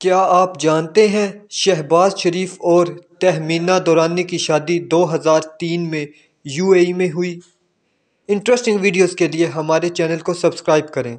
क्या आप जानते हैं शहबाज शरीफ और तहमीना दौरानी की शादी दो हज़ार तीन में यूएई में हुई इंटरेस्टिंग वीडियोस के लिए हमारे चैनल को सब्सक्राइब करें